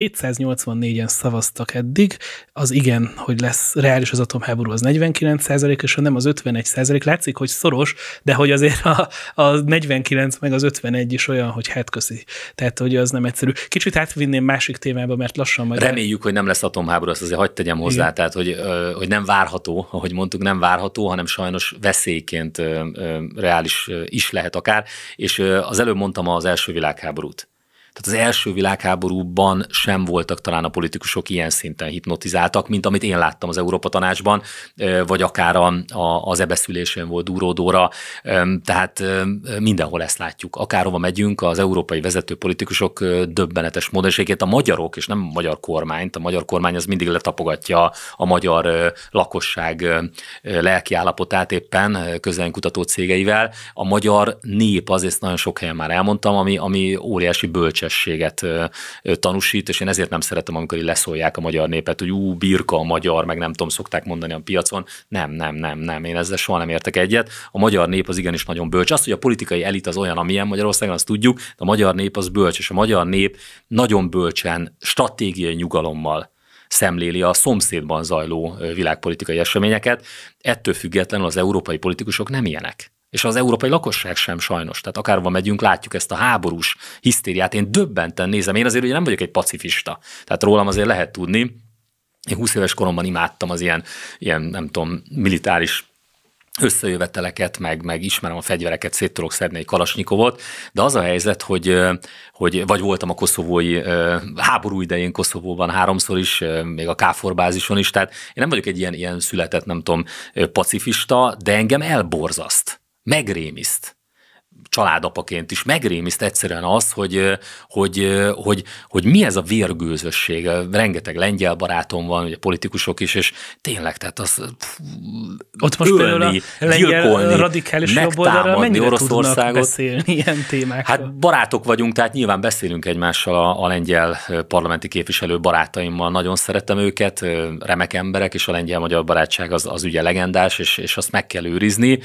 784 en szavaztak eddig, az igen, hogy lesz reális az atomháború, az 49 és ha nem az 51 százalék. Látszik, hogy szoros, de hogy azért a, a 49 meg az 51 is olyan, hogy hát köszi. Tehát, hogy az nem egyszerű. Kicsit átvinném másik témába, mert lassan majd... Reméljük, el... hogy nem lesz atomháború, azt azért hagyd tegyem hozzá, igen. tehát, hogy, hogy nem várható, ahogy mondtuk, nem várható, hanem sajnos veszélyként reális is lehet akár, és az előbb mondtam az első világháborút tehát az első világháborúban sem voltak talán a politikusok ilyen szinten hipnotizáltak, mint amit én láttam az Európa Tanácsban, vagy akár a, a, az ebeszülésén volt Dúródóra, tehát mindenhol ezt látjuk. Akárhova megyünk, az európai vezető politikusok döbbenetes módon, a magyarok, és nem a magyar kormányt, a magyar kormány az mindig letapogatja a magyar lakosság lelki állapotát éppen közönkutató cégeivel. A magyar nép, azért nagyon sok helyen már elmondtam, ami, ami óriási bölcsesség közösséget tanúsít, és én ezért nem szeretem, amikor leszólják a magyar népet, hogy ú, birka a magyar, meg nem tudom, szokták mondani a piacon. Nem, nem, nem, nem, én ezzel soha nem értek egyet. A magyar nép az igenis nagyon bölcs. Azt, hogy a politikai elit az olyan, amilyen Magyarországon, azt tudjuk, de a magyar nép az bölcs, és a magyar nép nagyon bölcsen, stratégiai nyugalommal szemléli a szomszédban zajló világpolitikai eseményeket. Ettől függetlenül az európai politikusok nem ilyenek és az európai lakosság sem sajnos. Tehát akárhova megyünk, látjuk ezt a háborús hisztériát. Én döbbenten nézem. Én azért ugye nem vagyok egy pacifista. Tehát rólam azért lehet tudni. Én 20 éves koromban imádtam az ilyen, ilyen nem tudom, militáris összejöveteleket, meg, meg ismerem a fegyvereket, szét tudok szedni egy kalasnyikovot, de az a helyzet, hogy, hogy vagy voltam a koszovói háború idején Koszovóban háromszor is, még a Káfor bázison is, tehát én nem vagyok egy ilyen, ilyen született, nem tudom, pacifista, de engem elborzaszt megrémiszt családapaként is megrémiszt egyszerűen az, hogy, hogy, hogy, hogy mi ez a vérgőzösség. Rengeteg lengyel barátom van, ugye politikusok is, és tényleg, tehát az pff, Ott most ölni, a gyilkolni, radikális megtámadni Oroszországot. beszélni ilyen témákról? Hát barátok vagyunk, tehát nyilván beszélünk egymással a, a lengyel parlamenti képviselő barátaimmal, nagyon szeretem őket, remek emberek, és a lengyel-magyar barátság az, az ugye legendás, és, és azt meg kell őrizni,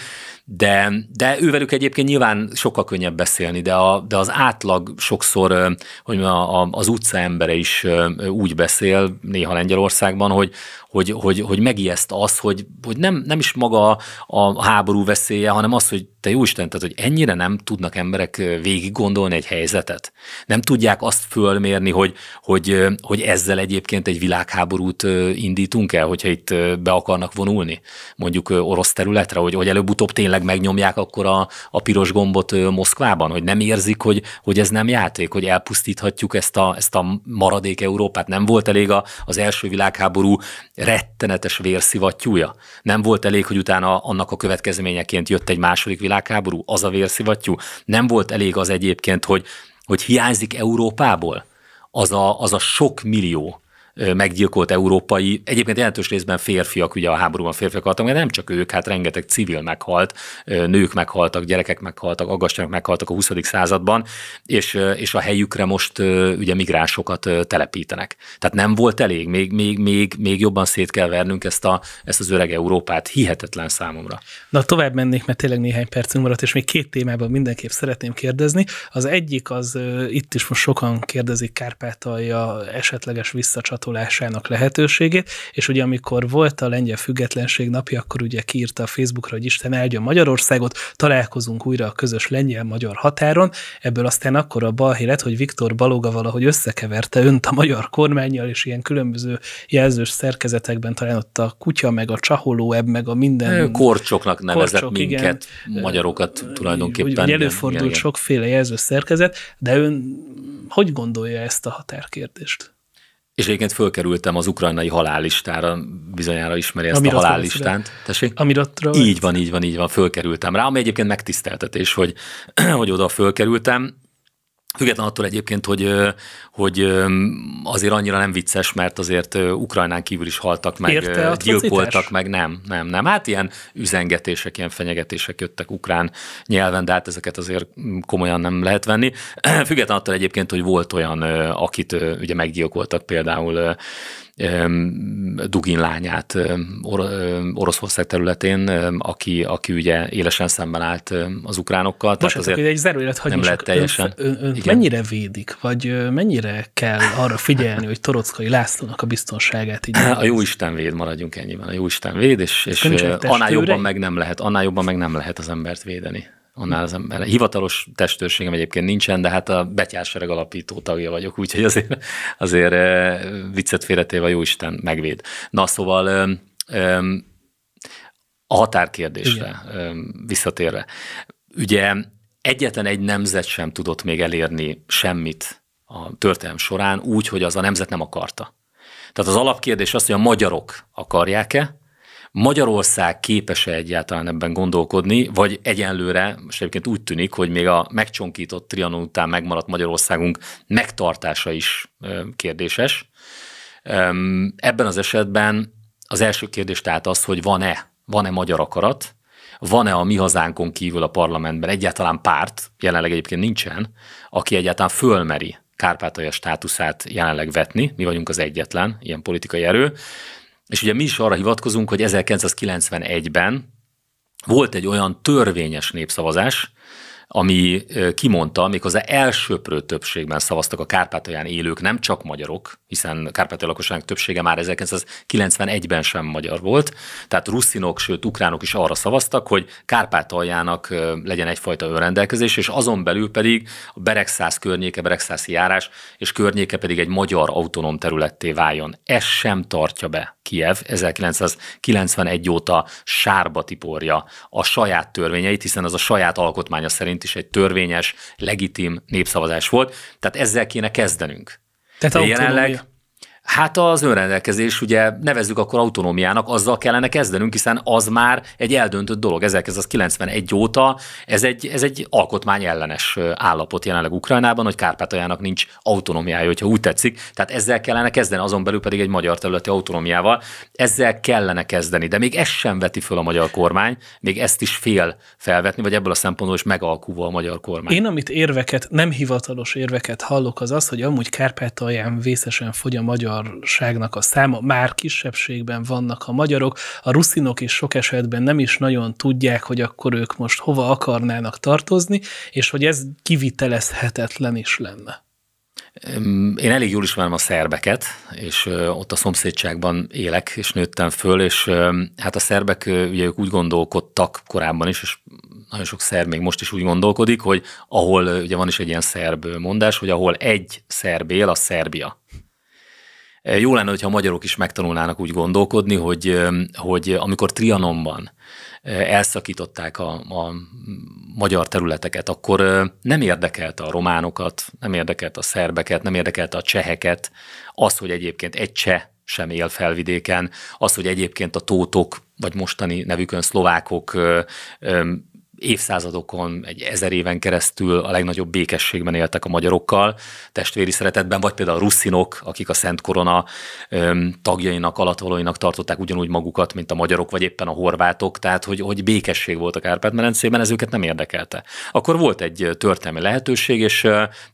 de, de ővelük egyébként nyilván sokkal könnyebb beszélni, de, a, de az átlag sokszor hogy a, a, az utca embere is úgy beszél, néha Lengyelországban, hogy, hogy, hogy, hogy megijeszt az, hogy, hogy nem, nem is maga a háború veszélye, hanem az, hogy te jó isten, tehát hogy ennyire nem tudnak emberek végig gondolni egy helyzetet. Nem tudják azt fölmérni, hogy, hogy, hogy ezzel egyébként egy világháborút indítunk el, hogyha itt be akarnak vonulni, mondjuk orosz területre, hogy, hogy előbb-utóbb tényleg megnyomják akkor a, a piros gombot Moszkvában, hogy nem érzik, hogy, hogy ez nem játék, hogy elpusztíthatjuk ezt a, ezt a maradék Európát. Nem volt elég a, az első világháború rettenetes vérszivattyúja? Nem volt elég, hogy utána annak a következményeként jött egy második világháború, az a vérszivattyú? Nem volt elég az egyébként, hogy, hogy hiányzik Európából? Az a, az a sok millió meggyilkolt európai, egyébként jelentős részben férfiak, ugye a háborúban férfiak haltak, de nem csak ők, hát rengeteg civil meghalt, nők meghaltak, gyerekek meghaltak, aggasztanak meghaltak a 20. században, és, és a helyükre most ugye migránsokat telepítenek. Tehát nem volt elég, még, még, még, még jobban szét kell vernünk ezt, a, ezt az öreg Európát, hihetetlen számomra. Na tovább mennék, mert tényleg néhány percünk maradt, és még két témában mindenképp szeretném kérdezni. Az egyik az, itt is most sokan kérdezik Kárpátalja esetleges visszacsat eltolásának lehetőségét, és ugye amikor volt a lengyel függetlenség napja, akkor ugye kiírta a Facebookra, hogy Isten áldja Magyarországot, találkozunk újra a közös lengyel-magyar határon, ebből aztán akkor a balhé lett, hogy Viktor Baloga valahogy összekeverte önt a magyar kormányjal, és ilyen különböző jelzős szerkezetekben talán ott a kutya, meg a csaholó ebb, meg a minden... Korcsoknak nevezett korcsok, minket, igen, magyarokat tulajdonképpen. Ugye előfordult igen, igen. sokféle jelzős szerkezet, de ön hogy gondolja ezt a határkérdést? És egyébként fölkerültem az ukrajnai halállistára, bizonyára ismeri ezt Amirat a halállistánt. Tessék? Amiratra? Így van, így van, így van, fölkerültem rá, ami egyébként megtiszteltetés, hogy, hogy oda fölkerültem, Független attól egyébként, hogy, hogy azért annyira nem vicces, mert azért Ukrajnán kívül is haltak meg, Érte gyilkoltak meg, nem, nem, nem. Hát ilyen üzengetések, ilyen fenyegetések jöttek ukrán nyelven, de hát ezeket azért komolyan nem lehet venni. Független attól egyébként, hogy volt olyan, akit ugye meggyilkoltak például Dugin lányát Or- Oroszország területén, aki, aki ugye élesen szemben állt az ukránokkal. Tehát azért egy zárójelet Nem nem teljesen. Ön, ön, ön mennyire védik, vagy mennyire kell arra figyelni, hogy Torockai Lászlónak a biztonságát így A jó Isten véd, maradjunk ennyiben. A jó Isten véd, és, és annál jobban meg nem lehet, annál jobban meg nem lehet az embert védeni annál az ember. Hivatalos testőrségem egyébként nincsen, de hát a betyársereg alapító tagja vagyok, úgyhogy azért, azért eh, viccet félretéve jó Isten megvéd. Na szóval a határkérdésre visszatérve. Ugye egyetlen egy nemzet sem tudott még elérni semmit a történelem során úgy, hogy az a nemzet nem akarta. Tehát az alapkérdés az, hogy a magyarok akarják-e, Magyarország képes-e egyáltalán ebben gondolkodni, vagy egyenlőre, most egyébként úgy tűnik, hogy még a megcsonkított Trianon után megmaradt Magyarországunk megtartása is kérdéses. Ebben az esetben az első kérdés tehát az, hogy van-e, van-e magyar akarat, van-e a mi hazánkon kívül a parlamentben egyáltalán párt, jelenleg egyébként nincsen, aki egyáltalán fölmeri Kárpátalja státuszát jelenleg vetni, mi vagyunk az egyetlen ilyen politikai erő, és ugye mi is arra hivatkozunk, hogy 1991-ben volt egy olyan törvényes népszavazás, ami kimondta, méghozzá elsőprő többségben szavaztak a Kárpátalján élők, nem csak magyarok, hiszen Kárpátalja lakosság többsége már 1991-ben sem magyar volt, tehát ruszinok, sőt ukránok is arra szavaztak, hogy Kárpátaljának legyen egyfajta önrendelkezés, és azon belül pedig a Beregszász környéke, Beregszászi járás és környéke pedig egy magyar autonóm területté váljon. Ez sem tartja be Kiev 1991 óta sárba tiporja a saját törvényeit, hiszen az a saját alkotmánya szerint szerint is egy törvényes, legitim népszavazás volt. Tehát ezzel kéne kezdenünk. Tehát De jelenleg, Hát az önrendelkezés, ugye nevezzük akkor autonómiának, azzal kellene kezdenünk, hiszen az már egy eldöntött dolog. Ez az 91 óta ez egy, ez egy alkotmány ellenes állapot jelenleg Ukrajnában, hogy Kárpátaljának nincs autonómiája, hogyha úgy tetszik. Tehát ezzel kellene kezdeni, azon belül pedig egy magyar területi autonómiával. Ezzel kellene kezdeni, de még ezt sem veti föl a magyar kormány, még ezt is fél felvetni, vagy ebből a szempontból is megalkulva a magyar kormány. Én, amit érveket, nem hivatalos érveket hallok, az az, hogy amúgy Kárpátalján vészesen fogy a magyar magyarságnak a száma már kisebbségben vannak a magyarok, a ruszinok is sok esetben nem is nagyon tudják, hogy akkor ők most hova akarnának tartozni, és hogy ez kivitelezhetetlen is lenne. Én elég jól ismerem a szerbeket, és ott a szomszédságban élek, és nőttem föl, és hát a szerbek ugye ők úgy gondolkodtak korábban is, és nagyon sok szerb még most is úgy gondolkodik, hogy ahol, ugye van is egy ilyen szerb mondás, hogy ahol egy szerb él, a Szerbia. Eh, jó lenne, hogyha a magyarok is megtanulnának úgy gondolkodni, hogy, eh, hogy amikor Trianonban eh, elszakították a, a magyar területeket, akkor nem érdekelte a románokat, nem érdekelte a szerbeket, nem érdekelte a cseheket az, hogy egyébként egy cseh sem él felvidéken, az, hogy egyébként a tótok, vagy mostani nevükön szlovákok évszázadokon, egy ezer éven keresztül a legnagyobb békességben éltek a magyarokkal, testvéri szeretetben, vagy például a ruszinok, akik a Szent Korona öm, tagjainak, alattvalóinak tartották ugyanúgy magukat, mint a magyarok, vagy éppen a horvátok, tehát hogy, hogy békesség volt a Kárpát-medencében, ez őket nem érdekelte. Akkor volt egy történelmi lehetőség, és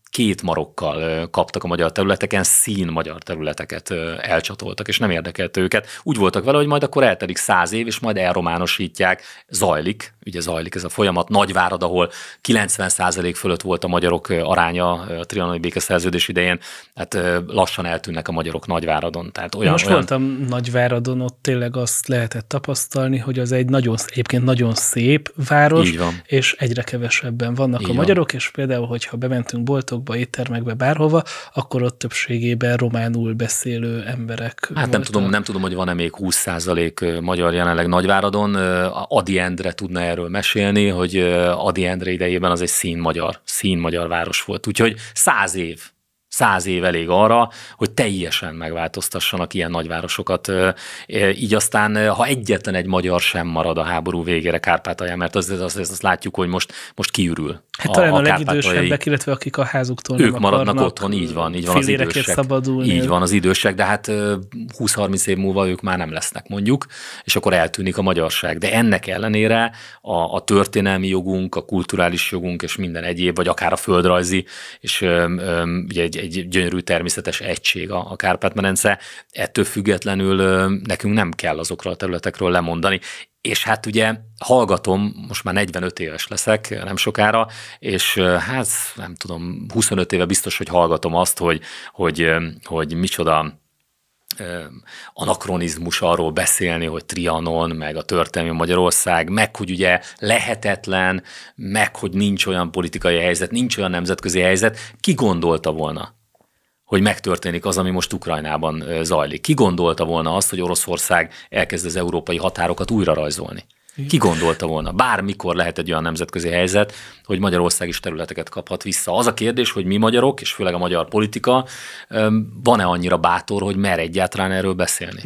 két marokkal kaptak a magyar területeken, szín magyar területeket elcsatoltak, és nem érdekelt őket. Úgy voltak vele, hogy majd akkor eltelik száz év, és majd elrománosítják. Zajlik, ugye zajlik ez a folyamat. Nagyvárad, ahol 90% fölött volt a magyarok aránya a trianoni békeszerződés idején, hát lassan eltűnnek a magyarok Nagyváradon. Tehát olyan, Most olyan... voltam Nagyváradon, ott tényleg azt lehetett tapasztalni, hogy az egy nagyon, egyébként nagyon szép város, és egyre kevesebben vannak Így a magyarok, van. és például, hogyha bementünk boltok, boltokba, éttermekbe, bárhova, akkor ott többségében románul beszélő emberek Hát voltak. nem tudom, nem tudom, hogy van-e még 20% magyar jelenleg Nagyváradon. Adi Endre tudna erről mesélni, hogy Adi Endre idejében az egy szín magyar, szín magyar város volt. Úgyhogy száz év száz év elég arra, hogy teljesen megváltoztassanak ilyen nagyvárosokat. Így aztán, ha egyetlen egy magyar sem marad a háború végére Kárpátalján, mert azt, az az, az látjuk, hogy most, most kiürül. Hát a, talán a, a legidősebbek, illetve akik a házuktól nem Ők akarnak, maradnak otthon, így van, így van az idősek. Szabadulni. Így van az idősek, de hát 20-30 év múlva ők már nem lesznek mondjuk, és akkor eltűnik a magyarság. De ennek ellenére a, a történelmi jogunk, a kulturális jogunk és minden egyéb, vagy akár a földrajzi, és ö, ö, ugye egy egy gyönyörű természetes egység a, a Kárpát-medence, ettől függetlenül nekünk nem kell azokról a területekről lemondani. És hát ugye hallgatom, most már 45 éves leszek nem sokára, és hát nem tudom, 25 éve biztos, hogy hallgatom azt, hogy, hogy, hogy micsoda anakronizmus arról beszélni, hogy Trianon, meg a történelmi Magyarország, meg hogy ugye lehetetlen, meg hogy nincs olyan politikai helyzet, nincs olyan nemzetközi helyzet, ki gondolta volna, hogy megtörténik az, ami most Ukrajnában zajlik? Ki gondolta volna azt, hogy Oroszország elkezd az európai határokat újra rajzolni? Ki gondolta volna? Bármikor lehet egy olyan nemzetközi helyzet, hogy Magyarország is területeket kaphat vissza. Az a kérdés, hogy mi magyarok, és főleg a magyar politika, van-e annyira bátor, hogy mer egyáltalán erről beszélni?